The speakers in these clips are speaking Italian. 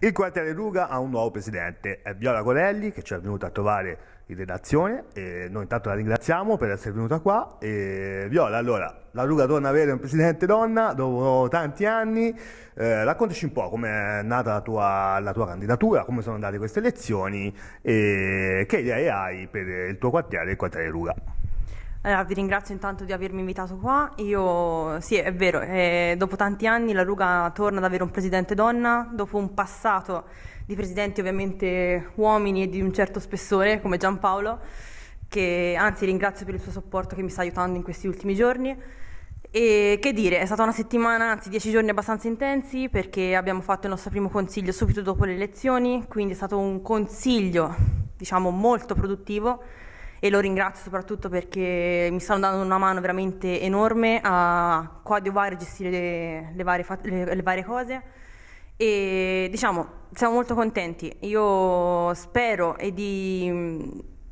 Il quartiere Ruga ha un nuovo presidente, è eh, Viola Corelli che ci è venuta a trovare in redazione e noi intanto la ringraziamo per essere venuta qua. E Viola, allora, la Ruga torna a avere un presidente donna dopo tanti anni, eh, raccontaci un po' come è nata la tua, la tua, candidatura, come sono andate queste elezioni e che idee hai per il tuo quartiere, il quartiere Ruga. Allora, eh, vi ringrazio intanto di avermi invitato qua. Io, sì, è vero, eh, dopo tanti anni la Ruga torna ad avere un presidente donna, dopo un passato di presidenti ovviamente uomini e di un certo spessore come Giampaolo, che anzi ringrazio per il suo supporto che mi sta aiutando in questi ultimi giorni. E che dire, è stata una settimana, anzi dieci giorni abbastanza intensi perché abbiamo fatto il nostro primo consiglio subito dopo le elezioni, quindi è stato un consiglio, diciamo, molto produttivo e lo ringrazio soprattutto perché mi stanno dando una mano veramente enorme a coadiuvare e gestire le, le, varie, le, le varie cose e diciamo siamo molto contenti io spero di,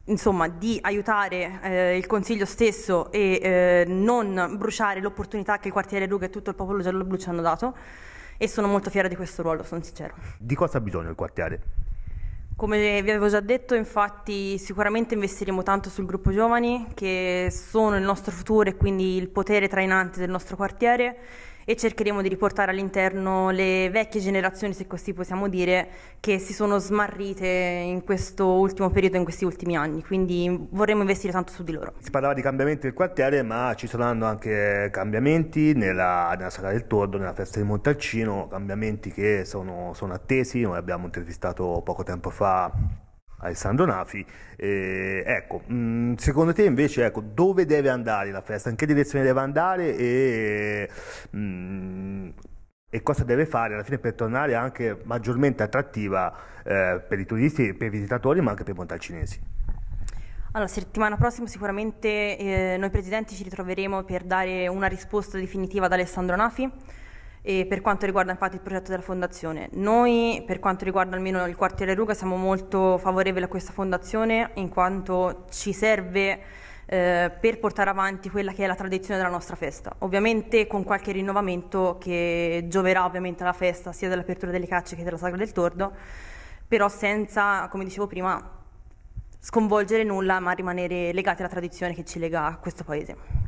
insomma, di aiutare eh, il consiglio stesso e eh, non bruciare l'opportunità che il quartiere Luca e tutto il popolo giallo-blu ci hanno dato e sono molto fiera di questo ruolo sono sincero di cosa ha bisogno il quartiere? Come vi avevo già detto, infatti, sicuramente investiremo tanto sul gruppo giovani, che sono il nostro futuro e quindi il potere trainante del nostro quartiere e cercheremo di riportare all'interno le vecchie generazioni, se così possiamo dire, che si sono smarrite in questo ultimo periodo, in questi ultimi anni, quindi vorremmo investire tanto su di loro. Si parlava di cambiamenti del quartiere, ma ci saranno anche cambiamenti nella, nella Sala del Tordo, nella festa di Montalcino, cambiamenti che sono, sono attesi, noi abbiamo intervistato poco tempo fa Alessandro Nafi. Eh, ecco, mh, mm, secondo te invece ecco, dove deve andare la festa? In che direzione deve andare? E, mh, mm, e cosa deve fare alla fine per tornare anche maggiormente attrattiva eh, per i turisti, per i visitatori, ma anche per i montalcinesi? Allora, settimana prossima sicuramente eh, noi presidenti ci ritroveremo per dare una risposta definitiva ad Alessandro Nafi. E per quanto riguarda infatti il progetto della fondazione, noi per quanto riguarda almeno il quartiere Ruga siamo molto favorevoli a questa fondazione in quanto ci serve eh, per portare avanti quella che è la tradizione della nostra festa, ovviamente con qualche rinnovamento che gioverà ovviamente alla festa sia dell'apertura delle cacce che della sagra del tordo, però senza, come dicevo prima, sconvolgere nulla ma rimanere legati alla tradizione che ci lega a questo paese.